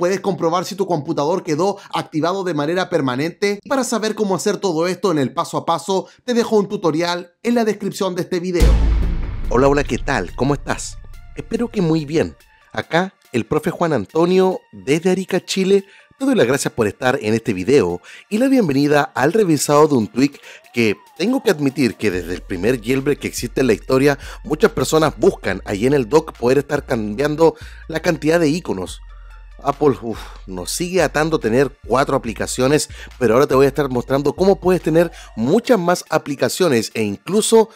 puedes comprobar si tu computador quedó activado de manera permanente. para saber cómo hacer todo esto en el paso a paso, te dejo un tutorial en la descripción de este video. Hola, hola, ¿qué tal? ¿Cómo estás? Espero que muy bien. Acá, el profe Juan Antonio, desde Arica, Chile, te doy las gracias por estar en este video y la bienvenida al revisado de un tweak que tengo que admitir que desde el primer jailbreak que existe en la historia, muchas personas buscan ahí en el dock poder estar cambiando la cantidad de iconos. Apple nos sigue atando tener cuatro aplicaciones, pero ahora te voy a estar mostrando cómo puedes tener muchas más aplicaciones e incluso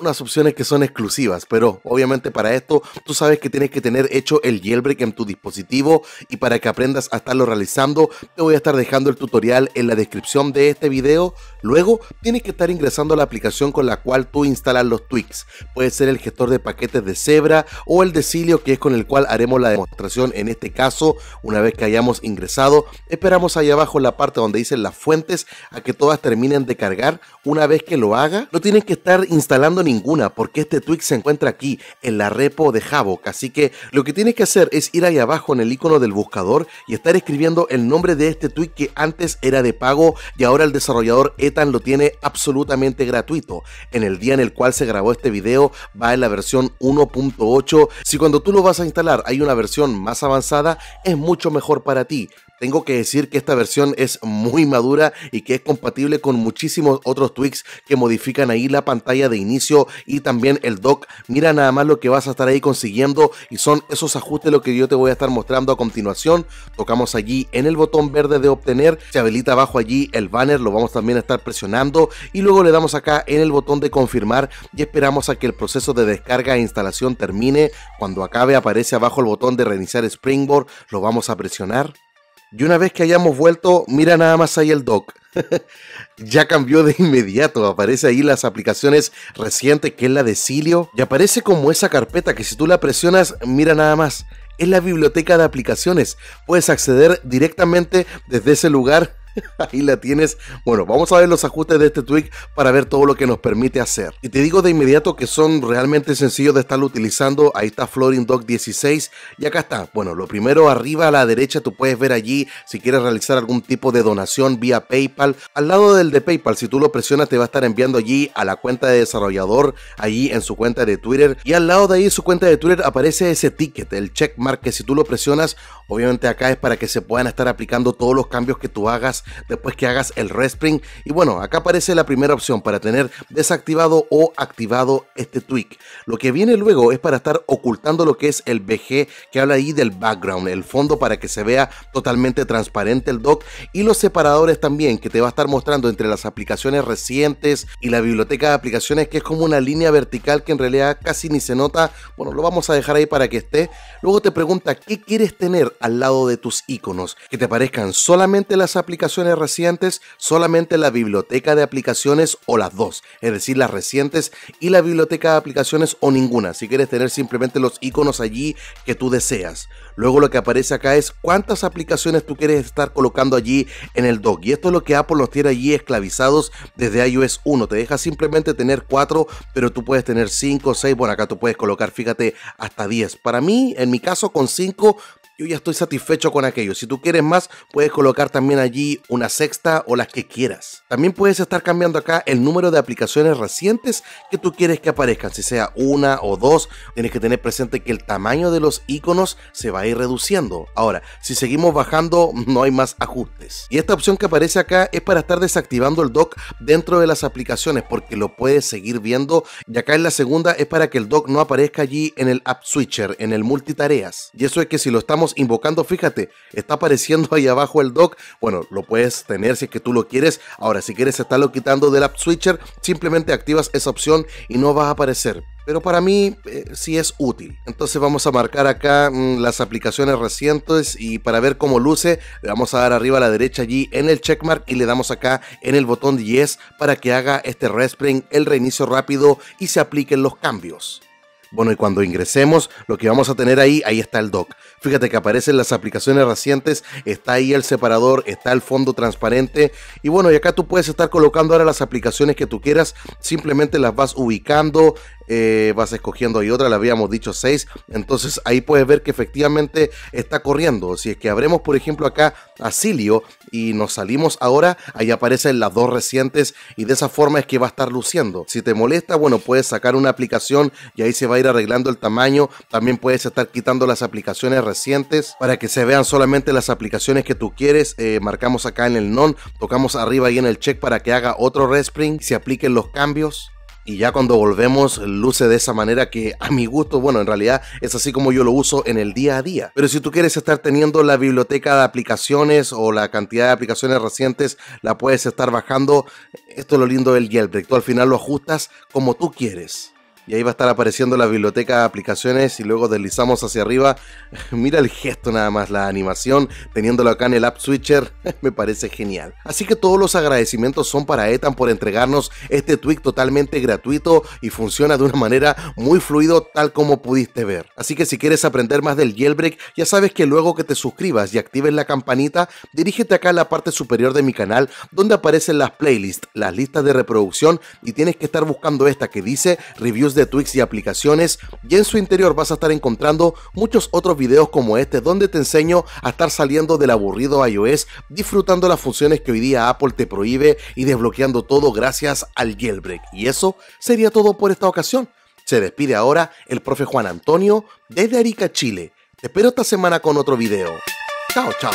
unas opciones que son exclusivas, pero obviamente para esto tú sabes que tienes que tener hecho el jailbreak en tu dispositivo y para que aprendas a estarlo realizando te voy a estar dejando el tutorial en la descripción de este video. Luego tienes que estar ingresando a la aplicación con la cual tú instalas los tweaks. Puede ser el gestor de paquetes de Zebra o el de Cilio que es con el cual haremos la demostración en este caso. Una vez que hayamos ingresado esperamos ahí abajo en la parte donde dicen las fuentes a que todas terminen de cargar. Una vez que lo haga lo tienes que estar instalando ni ninguna porque este tweet se encuentra aquí en la repo de Havoc, Así que lo que tienes que hacer es ir ahí abajo en el icono del buscador y estar escribiendo el nombre de este tweet que antes era de pago y ahora el desarrollador Ethan lo tiene absolutamente gratuito. En el día en el cual se grabó este video va en la versión 1.8. Si cuando tú lo vas a instalar hay una versión más avanzada, es mucho mejor para ti. Tengo que decir que esta versión es muy madura y que es compatible con muchísimos otros tweaks que modifican ahí la pantalla de inicio y también el dock, Mira nada más lo que vas a estar ahí consiguiendo y son esos ajustes lo que yo te voy a estar mostrando a continuación. Tocamos allí en el botón verde de obtener, se habilita abajo allí el banner, lo vamos también a estar presionando y luego le damos acá en el botón de confirmar y esperamos a que el proceso de descarga e instalación termine. Cuando acabe aparece abajo el botón de reiniciar Springboard, lo vamos a presionar y una vez que hayamos vuelto, mira nada más ahí el doc. ya cambió de inmediato, aparece ahí las aplicaciones recientes, que es la de Cilio, y aparece como esa carpeta que si tú la presionas, mira nada más. Es la biblioteca de aplicaciones. Puedes acceder directamente desde ese lugar Ahí la tienes. Bueno, vamos a ver los ajustes de este tweak para ver todo lo que nos permite hacer. Y te digo de inmediato que son realmente sencillos de estarlo utilizando. Ahí está Floating Doc 16 y acá está. Bueno, lo primero arriba a la derecha tú puedes ver allí si quieres realizar algún tipo de donación vía PayPal. Al lado del de PayPal, si tú lo presionas te va a estar enviando allí a la cuenta de desarrollador, allí en su cuenta de Twitter. Y al lado de ahí su cuenta de Twitter aparece ese ticket, el checkmark que si tú lo presionas, obviamente acá es para que se puedan estar aplicando todos los cambios que tú hagas después que hagas el respring. Y bueno, acá aparece la primera opción para tener desactivado o activado este tweak. Lo que viene luego es para estar ocultando lo que es el BG que habla ahí del background, el fondo para que se vea totalmente transparente el dock y los separadores también que te va a estar mostrando entre las aplicaciones recientes y la biblioteca de aplicaciones que es como una línea vertical que en realidad casi ni se nota. Bueno, lo vamos a dejar ahí para que esté. Luego te pregunta qué quieres tener al lado de tus iconos, que te parezcan solamente las aplicaciones recientes, solamente la biblioteca de aplicaciones o las dos, es decir, las recientes y la biblioteca de aplicaciones o ninguna, si quieres tener simplemente los iconos allí que tú deseas. Luego lo que aparece acá es cuántas aplicaciones tú quieres estar colocando allí en el dock. Y esto es lo que Apple nos tiene allí esclavizados desde iOS 1. Te deja simplemente tener cuatro pero tú puedes tener 5, 6. Bueno, acá tú puedes colocar, fíjate, hasta 10. Para mí, en mi caso, con 5 yo ya estoy satisfecho con aquello. Si tú quieres más, puedes colocar también allí una sexta o las que quieras. También puedes estar cambiando acá el número de aplicaciones recientes que tú quieres que aparezcan, si sea una o dos, tienes que tener presente que el tamaño de los iconos se va a ir reduciendo. Ahora, si seguimos bajando, no hay más ajustes. Y esta opción que aparece acá es para estar desactivando el dock dentro de las aplicaciones porque lo puedes seguir viendo. Y acá en la segunda es para que el dock no aparezca allí en el app switcher, en el multitareas. Y eso es que si lo estamos invocando, fíjate, está apareciendo ahí abajo el dock. Bueno, lo puedes tener si es que tú lo quieres. Ahora, si quieres estarlo quitando del app switcher, simplemente activas esa opción y no va a aparecer. Pero para mí eh, sí es útil. Entonces vamos a marcar acá mm, las aplicaciones recientes y para ver cómo luce le vamos a dar arriba a la derecha allí en el checkmark y le damos acá en el botón yes para que haga este respring, el reinicio rápido y se apliquen los cambios. Bueno, y cuando ingresemos, lo que vamos a tener ahí, ahí está el dock. Fíjate que aparecen las aplicaciones recientes, está ahí el separador, está el fondo transparente. Y bueno, y acá tú puedes estar colocando ahora las aplicaciones que tú quieras, simplemente las vas ubicando, eh, vas escogiendo ahí otra, la habíamos dicho seis, entonces ahí puedes ver que efectivamente está corriendo. Si es que abremos, por ejemplo, acá Asilio y nos salimos ahora, ahí aparecen las dos recientes y de esa forma es que va a estar luciendo. Si te molesta, bueno, puedes sacar una aplicación y ahí se va a ir arreglando el tamaño. También puedes estar quitando las aplicaciones recientes para que se vean solamente las aplicaciones que tú quieres. Eh, marcamos acá en el non, tocamos arriba y en el check para que haga otro respring, se apliquen los cambios. Y ya cuando volvemos luce de esa manera que a mi gusto, bueno, en realidad es así como yo lo uso en el día a día. Pero si tú quieres estar teniendo la biblioteca de aplicaciones o la cantidad de aplicaciones recientes, la puedes estar bajando. Esto es lo lindo del jailbreak. Tú al final lo ajustas como tú quieres y ahí va a estar apareciendo la biblioteca de aplicaciones y luego deslizamos hacia arriba. Mira el gesto nada más, la animación, teniéndolo acá en el app switcher, me parece genial. Así que todos los agradecimientos son para Ethan por entregarnos este tweak totalmente gratuito y funciona de una manera muy fluido tal como pudiste ver. Así que si quieres aprender más del jailbreak, ya sabes que luego que te suscribas y actives la campanita, dirígete acá a la parte superior de mi canal donde aparecen las playlists, las listas de reproducción y tienes que estar buscando esta que dice reviews de de y aplicaciones y en su interior vas a estar encontrando muchos otros videos como este donde te enseño a estar saliendo del aburrido iOS disfrutando las funciones que hoy día Apple te prohíbe y desbloqueando todo gracias al jailbreak. Y eso sería todo por esta ocasión. Se despide ahora el profe Juan Antonio desde Arica, Chile. Te espero esta semana con otro video. Chao, chao.